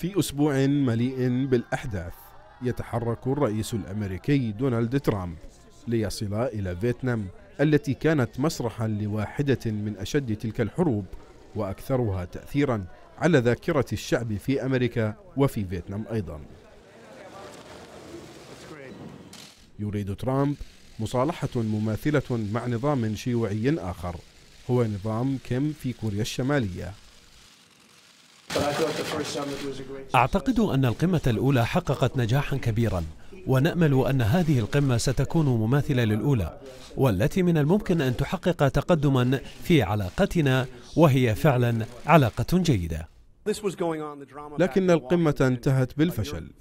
في أسبوع مليء بالأحداث يتحرك الرئيس الأمريكي دونالد ترامب ليصل إلى فيتنام التي كانت مسرحا لواحدة من أشد تلك الحروب وأكثرها تأثيرا على ذاكرة الشعب في أمريكا وفي فيتنام أيضا يريد ترامب مصالحة مماثلة مع نظام شيوعي آخر هو نظام كيم في كوريا الشمالية أعتقد أن القمة الأولى حققت نجاحا كبيرا ونأمل أن هذه القمة ستكون مماثلة للأولى والتي من الممكن أن تحقق تقدما في علاقتنا وهي فعلا علاقة جيدة لكن القمة انتهت بالفشل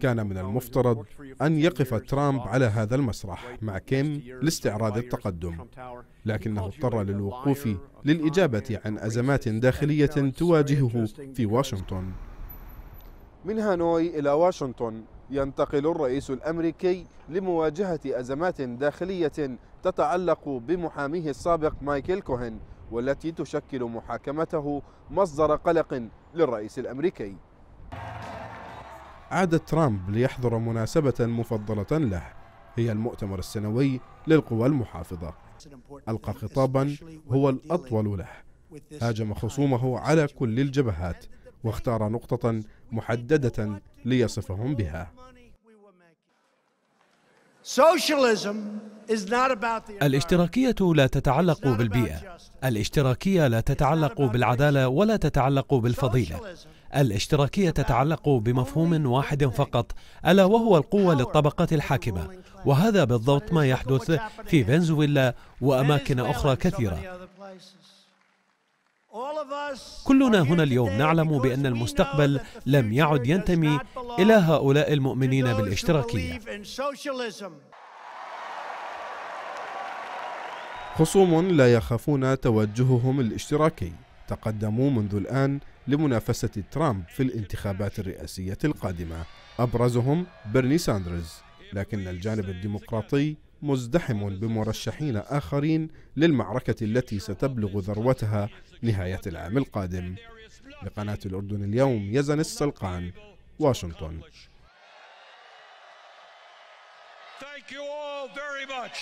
كان من المفترض أن يقف ترامب على هذا المسرح مع كيم لاستعراض التقدم لكنه اضطر للوقوف للإجابة عن أزمات داخلية تواجهه في واشنطن من هانوي إلى واشنطن ينتقل الرئيس الأمريكي لمواجهة أزمات داخلية تتعلق بمحاميه السابق مايكل كوهن والتي تشكل محاكمته مصدر قلق للرئيس الأمريكي عاد ترامب ليحضر مناسبة مفضلة له هي المؤتمر السنوي للقوى المحافظة ألقى خطابا هو الأطول له هاجم خصومه على كل الجبهات واختار نقطة محددة ليصفهم بها Socialism الاشتراكية لا تتعلق بالبيئة الاشتراكية لا تتعلق بالعدالة ولا تتعلق بالفضيلة الاشتراكية تتعلق بمفهوم واحد فقط ألا وهو القوة للطبقة الحاكمة وهذا بالضبط ما يحدث في فنزويلا وأماكن أخرى كثيرة كلنا هنا اليوم نعلم بأن المستقبل لم يعد ينتمي إلى هؤلاء المؤمنين بالاشتراكية خصوم لا يخافون توجههم الاشتراكي تقدموا منذ الآن لمنافسة ترامب في الانتخابات الرئاسية القادمة أبرزهم بيرني ساندرز لكن الجانب الديمقراطي مزدحم بمرشحين آخرين للمعركة التي ستبلغ ذروتها نهاية العام القادم لقناة الأردن اليوم يزن السلقان واشنطن Thank you all very much.